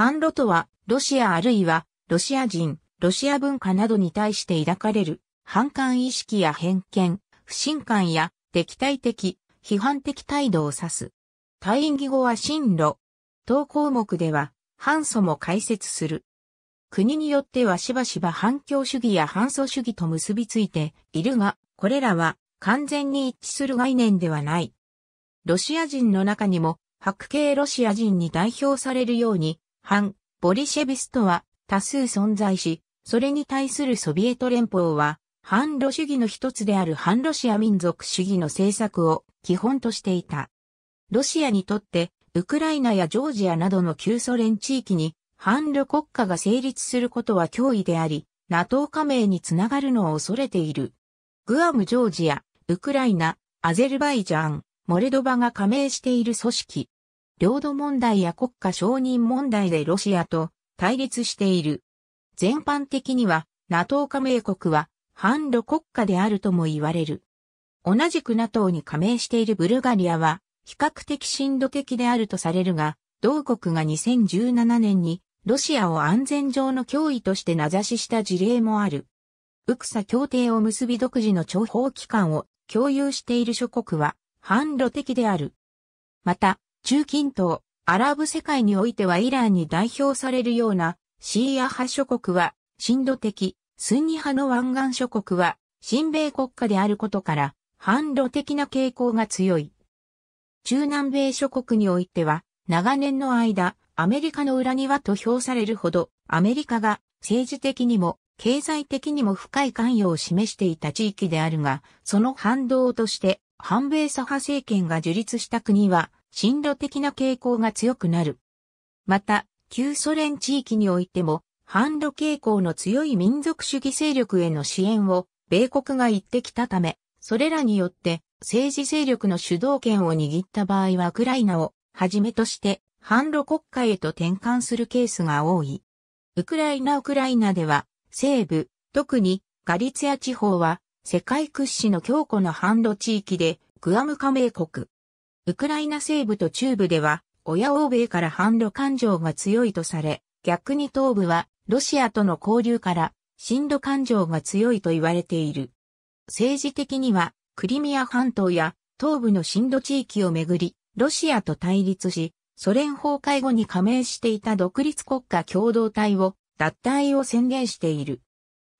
反露とは、ロシアあるいは、ロシア人、ロシア文化などに対して抱かれる、反感意識や偏見、不信感や、敵対的、批判的態度を指す。院義語は進路。当項目では、反祖も解説する。国によってはしばしば反共主義や反祖主義と結びついているが、これらは完全に一致する概念ではない。ロシア人の中にも、白系ロシア人に代表されるように、反、ボリシェビストは多数存在し、それに対するソビエト連邦は、反ロ主義の一つである反ロシア民族主義の政策を基本としていた。ロシアにとって、ウクライナやジョージアなどの旧ソ連地域に反ロ国家が成立することは脅威であり、NATO 加盟につながるのを恐れている。グアム、ジョージア、ウクライナ、アゼルバイジャン、モレドバが加盟している組織、領土問題や国家承認問題でロシアと対立している。全般的には NATO 加盟国は反ロ国家であるとも言われる。同じく NATO に加盟しているブルガリアは比較的深度的であるとされるが、同国が2017年にロシアを安全上の脅威として名指しした事例もある。ウクサ協定を結び独自の諜報機関を共有している諸国は反ロ的である。また、中近東、アラブ世界においてはイランに代表されるようなシーア派諸国は、親度的、スンニ派の湾岸諸国は、親米国家であることから、反路的な傾向が強い。中南米諸国においては、長年の間、アメリカの裏庭と評されるほど、アメリカが政治的にも経済的にも深い関与を示していた地域であるが、その反動として、反米左派政権が樹立した国は、進路的な傾向が強くなる。また、旧ソ連地域においても、反路傾向の強い民族主義勢力への支援を米国が言ってきたため、それらによって政治勢力の主導権を握った場合はウクライナをはじめとして反路国家へと転換するケースが多い。ウクライナ・ウクライナでは西部、特にガリツヤ地方は世界屈指の強固な反路地域でグアム加盟国、ウクライナ西部と中部では、親欧米から反ロ感情が強いとされ、逆に東部は、ロシアとの交流から、親ロ感情が強いと言われている。政治的には、クリミア半島や、東部の親ロ地域をめぐり、ロシアと対立し、ソ連崩壊後に加盟していた独立国家共同体を、脱退を宣言している。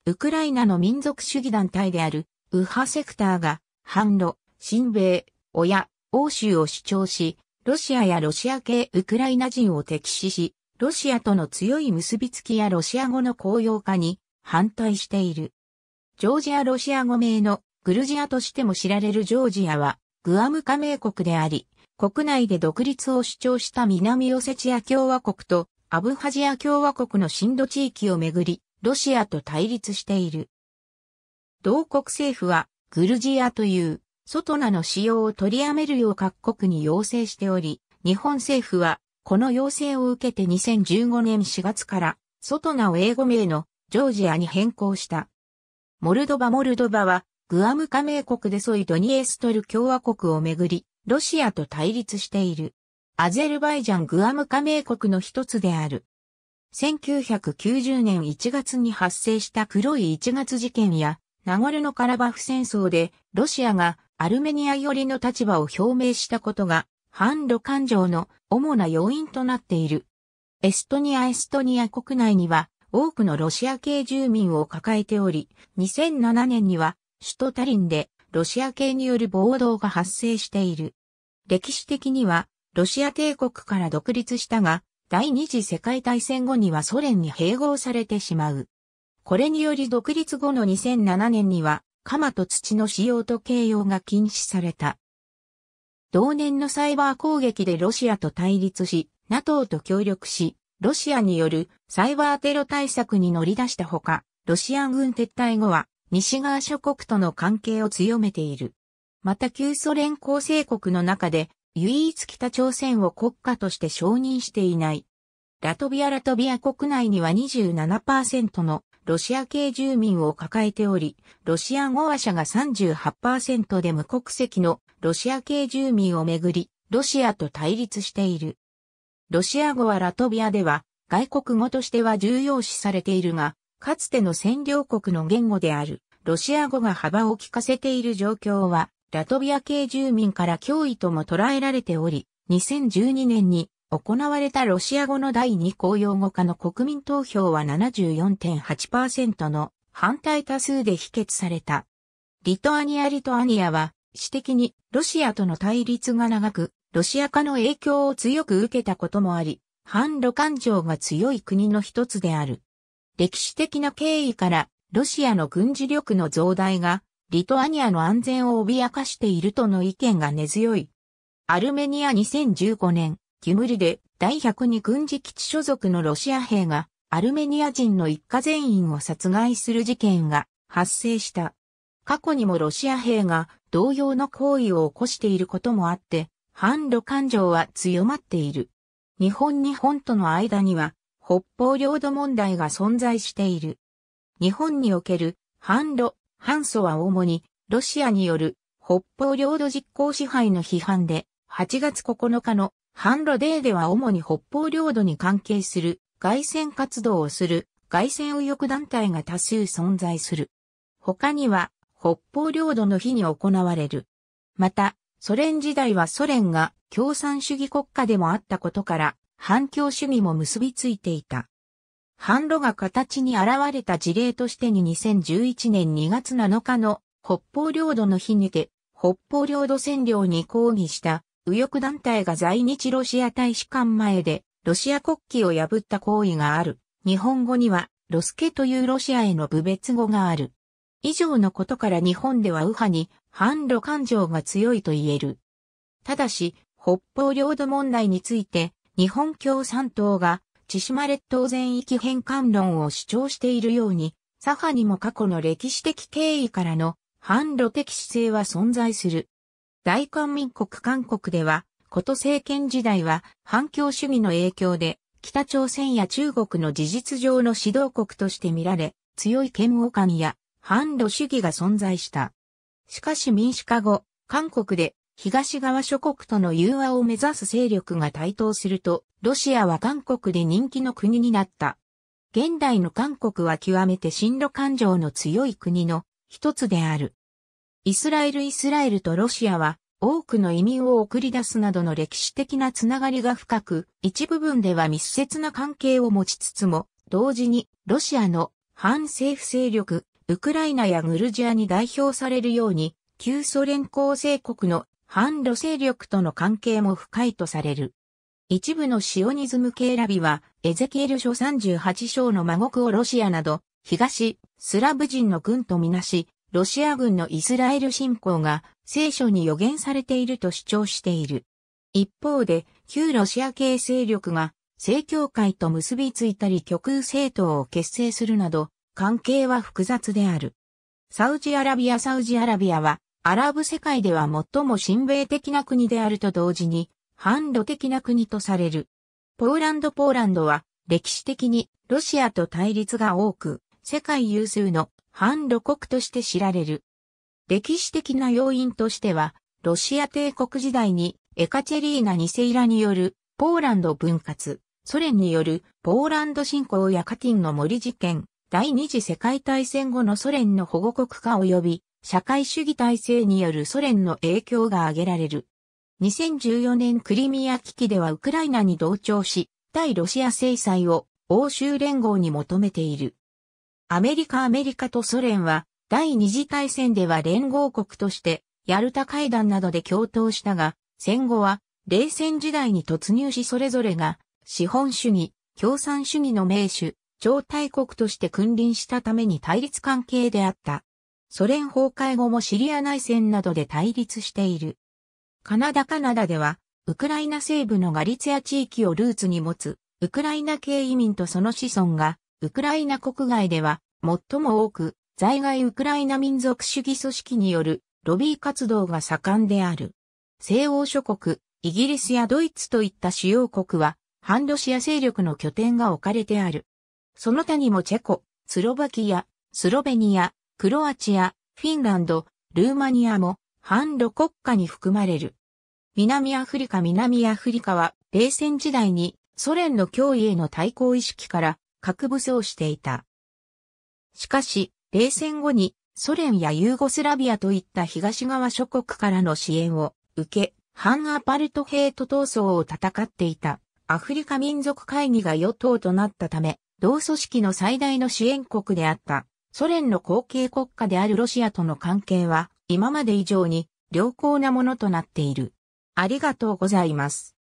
ウクライナの民族主義団体である、右派セクターが、反ロ、親米、親、欧州を主張し、ロシアやロシア系ウクライナ人を敵視し、ロシアとの強い結びつきやロシア語の公用化に反対している。ジョージアロシア語名のグルジアとしても知られるジョージアはグアム加盟国であり、国内で独立を主張した南オセチア共和国とアブハジア共和国の震度地域をめぐり、ロシアと対立している。同国政府はグルジアというソトナの使用を取りやめるよう各国に要請しており、日本政府は、この要請を受けて2015年4月から、ソトナを英語名のジョージアに変更した。モルドバモルドバは、グアム加盟国でソイドニエストル共和国をめぐり、ロシアと対立している。アゼルバイジャングアム加盟国の一つである。1990年1月に発生した黒い1月事件や、ナゴルノカラバフ戦争で、ロシアがアルメニア寄りの立場を表明したことが、反ロ感情の主な要因となっている。エストニア・エストニア国内には、多くのロシア系住民を抱えており、2007年には首都タリンでロシア系による暴動が発生している。歴史的にはロシア帝国から独立したが、第二次世界大戦後にはソ連に併合されてしまう。これにより独立後の2007年には鎌と土の使用と形容が禁止された。同年のサイバー攻撃でロシアと対立し、NATO と協力し、ロシアによるサイバーテロ対策に乗り出したほか、ロシア軍撤退後は西側諸国との関係を強めている。また旧ソ連構成国の中で唯一北朝鮮を国家として承認していない。ラトビアラトビア国内には27%のロシア系住民を抱えており、ロシア語話者が38%で無国籍のロシア系住民をめぐり、ロシアと対立している。ロシア語はラトビアでは外国語としては重要視されているが、かつての占領国の言語であるロシア語が幅を利かせている状況は、ラトビア系住民から脅威とも捉えられており、2012年に行われたロシア語の第2公用語化の国民投票は74.8%の反対多数で否決された。リトアニア・リトアニアは、私的にロシアとの対立が長く、ロシア化の影響を強く受けたこともあり、反ロ感情が強い国の一つである。歴史的な経緯から、ロシアの軍事力の増大が、リトアニアの安全を脅かしているとの意見が根強い。アルメニア2015年、キムリで第102軍事基地所属のロシア兵がアルメニア人の一家全員を殺害する事件が発生した。過去にもロシア兵が同様の行為を起こしていることもあって、反ロ感情は強まっている。日本日本との間には北方領土問題が存在している。日本における反ロ、反素は主にロシアによる北方領土実行支配の批判で8月9日の反路デーでは主に北方領土に関係する外線活動をする外線右翼団体が多数存在する。他には北方領土の日に行われる。また、ソ連時代はソ連が共産主義国家でもあったことから反共主義も結びついていた。反路が形に現れた事例としてに2011年2月7日の北方領土の日にて北方領土占領に抗議した右翼団体が在日ロシア大使館前で、ロシア国旗を破った行為がある。日本語には、ロスケというロシアへの部別語がある。以上のことから日本では右派に反ロ感情が強いと言える。ただし、北方領土問題について、日本共産党が千島列島全域返還論を主張しているように、左派にも過去の歴史的経緯からの反ロ的姿勢は存在する。大韓民国韓国では、こと政権時代は反共主義の影響で北朝鮮や中国の事実上の指導国として見られ、強い嫌悪感や反ロ主義が存在した。しかし民主化後、韓国で東側諸国との融和を目指す勢力が台頭すると、ロシアは韓国で人気の国になった。現代の韓国は極めて進路感情の強い国の一つである。イスラエルイスラエルとロシアは多くの移民を送り出すなどの歴史的なつながりが深く、一部分では密接な関係を持ちつつも、同時にロシアの反政府勢力、ウクライナやグルジアに代表されるように、旧ソ連構成国の反ロ勢力との関係も深いとされる。一部のシオニズム系ラビは、エゼキエル書38章の孫国をロシアなど、東、スラブ人の軍とみなし、ロシア軍のイスラエル侵攻が聖書に予言されていると主張している。一方で、旧ロシア系勢力が正教会と結びついたり極右政党を結成するなど、関係は複雑である。サウジアラビアサウジアラビアは、アラブ世界では最も親米的な国であると同時に、反ロ的な国とされる。ポーランドポーランドは、歴史的にロシアと対立が多く、世界有数の反露国として知られる。歴史的な要因としては、ロシア帝国時代にエカチェリーナ・ニセイラによるポーランド分割、ソ連によるポーランド侵攻やカティンの森事件、第二次世界大戦後のソ連の保護国化及び社会主義体制によるソ連の影響が挙げられる。2014年クリミア危機ではウクライナに同調し、対ロシア制裁を欧州連合に求めている。アメリカアメリカとソ連は第二次大戦では連合国としてヤルタ会談などで共闘したが、戦後は冷戦時代に突入しそれぞれが資本主義、共産主義の名手、超大国として君臨したために対立関係であった。ソ連崩壊後もシリア内戦などで対立している。カナダカナダでは、ウクライナ西部のガリツヤ地域をルーツに持つ、ウクライナ系移民とその子孫が、ウクライナ国外では最も多く在外ウクライナ民族主義組織によるロビー活動が盛んである。西欧諸国、イギリスやドイツといった主要国は反ロシア勢力の拠点が置かれてある。その他にもチェコ、スロバキア、スロベニア、クロアチア、フィンランド、ルーマニアも反ロ国家に含まれる。南アフリカ南アフリカは冷戦時代にソ連の脅威への対抗意識から核武装していた。しかし、冷戦後にソ連やユーゴスラビアといった東側諸国からの支援を受け、反アパルトヘイト闘争を戦っていたアフリカ民族会議が与党となったため、同組織の最大の支援国であったソ連の後継国家であるロシアとの関係は今まで以上に良好なものとなっている。ありがとうございます。